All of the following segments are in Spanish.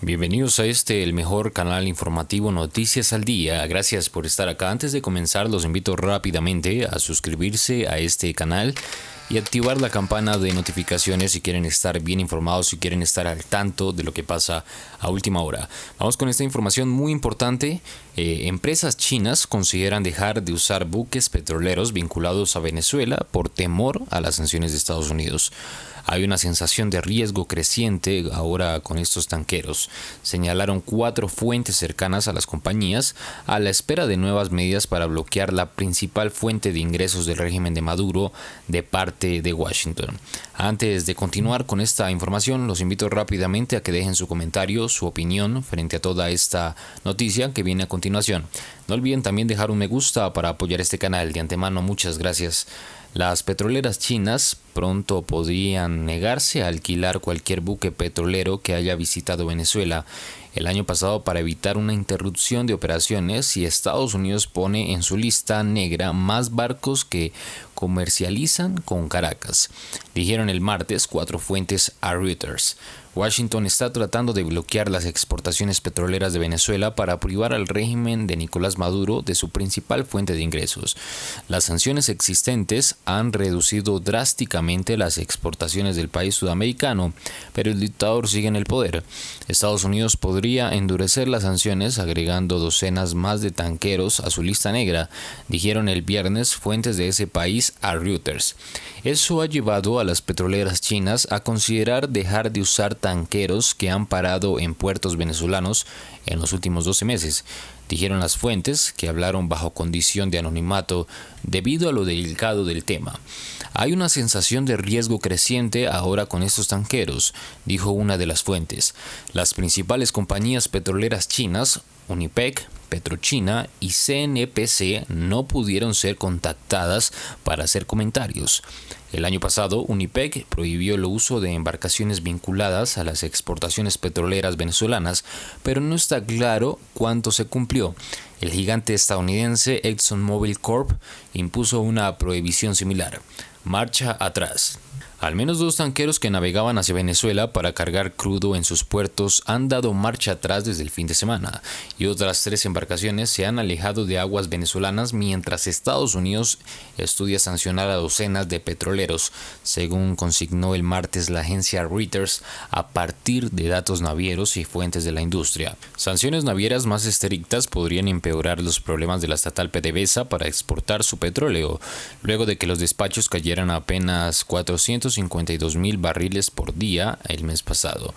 Bienvenidos a este, el mejor canal informativo Noticias al Día. Gracias por estar acá. Antes de comenzar, los invito rápidamente a suscribirse a este canal y activar la campana de notificaciones si quieren estar bien informados, si quieren estar al tanto de lo que pasa a última hora. Vamos con esta información muy importante. Eh, empresas chinas consideran dejar de usar buques petroleros vinculados a Venezuela por temor a las sanciones de Estados Unidos. Hay una sensación de riesgo creciente ahora con estos tanqueros. Señalaron cuatro fuentes cercanas a las compañías a la espera de nuevas medidas para bloquear la principal fuente de ingresos del régimen de Maduro de parte de Washington. Antes de continuar con esta información, los invito rápidamente a que dejen su comentario, su opinión frente a toda esta noticia que viene a continuación. No olviden también dejar un me gusta para apoyar este canal. De antemano, muchas gracias. Las petroleras chinas pronto podrían negarse a alquilar cualquier buque petrolero que haya visitado Venezuela el año pasado para evitar una interrupción de operaciones y Estados Unidos pone en su lista negra más barcos que comercializan con Caracas, dijeron el martes cuatro fuentes a Reuters. Washington está tratando de bloquear las exportaciones petroleras de Venezuela para privar al régimen de Nicolás Maduro de su principal fuente de ingresos. Las sanciones existentes han reducido drásticamente las exportaciones del país sudamericano, pero el dictador sigue en el poder. Estados Unidos podría endurecer las sanciones agregando docenas más de tanqueros a su lista negra, dijeron el viernes fuentes de ese país a Reuters. Eso ha llevado a las petroleras chinas a considerar dejar de usar tanqueros que han parado en puertos venezolanos en los últimos 12 meses dijeron las fuentes, que hablaron bajo condición de anonimato debido a lo delicado del tema. Hay una sensación de riesgo creciente ahora con estos tanqueros, dijo una de las fuentes. Las principales compañías petroleras chinas Unipec, Petrochina y CNPC no pudieron ser contactadas para hacer comentarios. El año pasado, Unipec prohibió el uso de embarcaciones vinculadas a las exportaciones petroleras venezolanas, pero no está claro cuánto se cumplió. El gigante estadounidense ExxonMobil Corp impuso una prohibición similar. Marcha atrás. Al menos dos tanqueros que navegaban hacia Venezuela para cargar crudo en sus puertos han dado marcha atrás desde el fin de semana y otras tres embarcaciones se han alejado de aguas venezolanas mientras Estados Unidos estudia sancionar a docenas de petroleros, según consignó el martes la agencia Reuters a partir de datos navieros y fuentes de la industria. Sanciones navieras más estrictas podrían empeorar los problemas de la estatal PDVSA para exportar su petróleo, luego de que los despachos cayeran a apenas 400 152 mil barriles por día el mes pasado.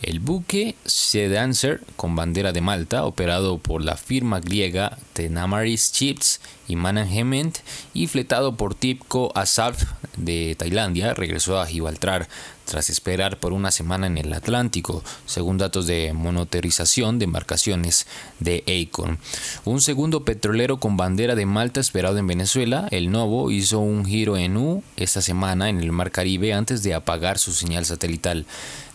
El buque Sea Dancer, con bandera de Malta, operado por la firma griega este, Namaris Chips y Management y fletado por Tipco Asaf de Tailandia, regresó a Gibraltar tras esperar por una semana en el Atlántico, según datos de monoterización de embarcaciones de Acorn. Un segundo petrolero con bandera de Malta esperado en Venezuela, el Novo, hizo un giro en U esta semana en el Mar Caribe antes de apagar su señal satelital.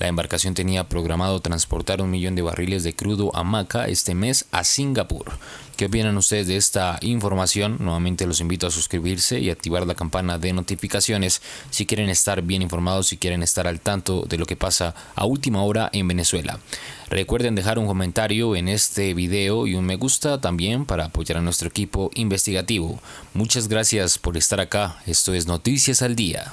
La embarcación tenía programado transportar un millón de barriles de crudo a Maca este mes a Singapur. ¿Qué opinan ustedes de esta información, nuevamente los invito a suscribirse y activar la campana de notificaciones si quieren estar bien informados, si quieren estar al tanto de lo que pasa a última hora en Venezuela. Recuerden dejar un comentario en este video y un me gusta también para apoyar a nuestro equipo investigativo. Muchas gracias por estar acá. Esto es Noticias al Día.